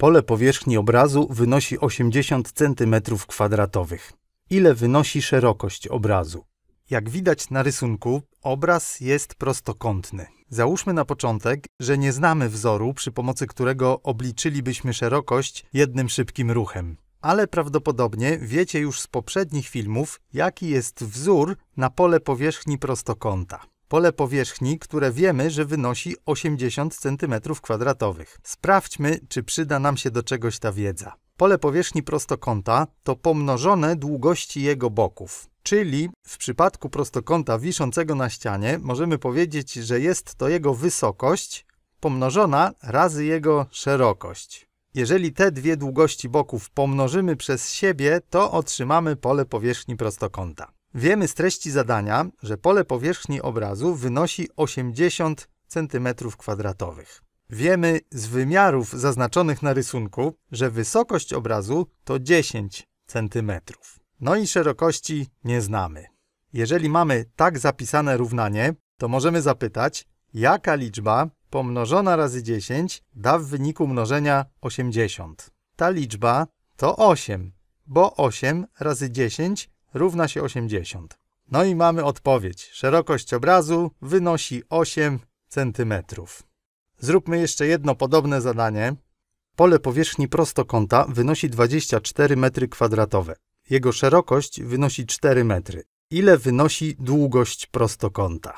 Pole powierzchni obrazu wynosi 80 cm2. Ile wynosi szerokość obrazu? Jak widać na rysunku, obraz jest prostokątny. Załóżmy na początek, że nie znamy wzoru, przy pomocy którego obliczylibyśmy szerokość jednym szybkim ruchem. Ale prawdopodobnie wiecie już z poprzednich filmów, jaki jest wzór na pole powierzchni prostokąta pole powierzchni, które wiemy, że wynosi 80 cm2. Sprawdźmy, czy przyda nam się do czegoś ta wiedza. Pole powierzchni prostokąta to pomnożone długości jego boków. Czyli w przypadku prostokąta wiszącego na ścianie możemy powiedzieć, że jest to jego wysokość pomnożona razy jego szerokość. Jeżeli te dwie długości boków pomnożymy przez siebie, to otrzymamy pole powierzchni prostokąta. Wiemy z treści zadania, że pole powierzchni obrazu wynosi 80 cm2. Wiemy z wymiarów zaznaczonych na rysunku, że wysokość obrazu to 10 cm. No i szerokości nie znamy. Jeżeli mamy tak zapisane równanie, to możemy zapytać, jaka liczba pomnożona razy 10 da w wyniku mnożenia 80. Ta liczba to 8, bo 8 razy 10 równa się 80. No i mamy odpowiedź. Szerokość obrazu wynosi 8 cm. Zróbmy jeszcze jedno podobne zadanie. Pole powierzchni prostokąta wynosi 24 m2. Jego szerokość wynosi 4 m. Ile wynosi długość prostokąta?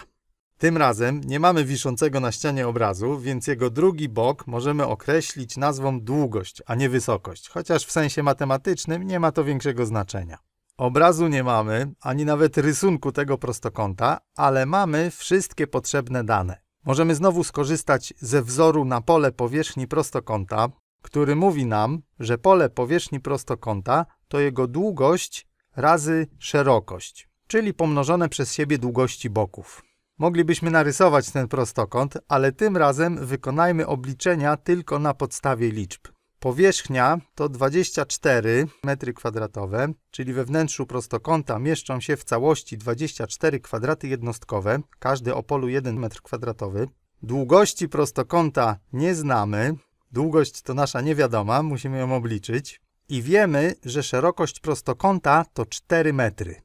Tym razem nie mamy wiszącego na ścianie obrazu, więc jego drugi bok możemy określić nazwą długość, a nie wysokość, chociaż w sensie matematycznym nie ma to większego znaczenia. Obrazu nie mamy, ani nawet rysunku tego prostokąta, ale mamy wszystkie potrzebne dane. Możemy znowu skorzystać ze wzoru na pole powierzchni prostokąta, który mówi nam, że pole powierzchni prostokąta to jego długość razy szerokość, czyli pomnożone przez siebie długości boków. Moglibyśmy narysować ten prostokąt, ale tym razem wykonajmy obliczenia tylko na podstawie liczb. Powierzchnia to 24 m2, czyli we wnętrzu prostokąta mieszczą się w całości 24 kwadraty jednostkowe, każdy o polu 1 m2. Długości prostokąta nie znamy, długość to nasza niewiadoma, musimy ją obliczyć. I wiemy, że szerokość prostokąta to 4 metry.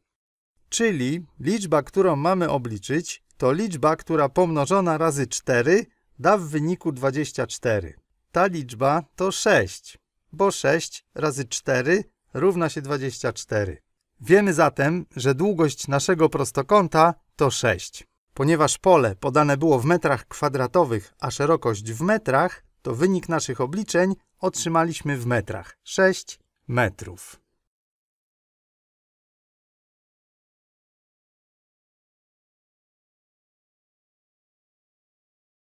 Czyli liczba, którą mamy obliczyć, to liczba, która pomnożona razy 4 da w wyniku 24. Ta liczba to 6, bo 6 razy 4 równa się 24. Wiemy zatem, że długość naszego prostokąta to 6. Ponieważ pole podane było w metrach kwadratowych, a szerokość w metrach, to wynik naszych obliczeń otrzymaliśmy w metrach 6 metrów.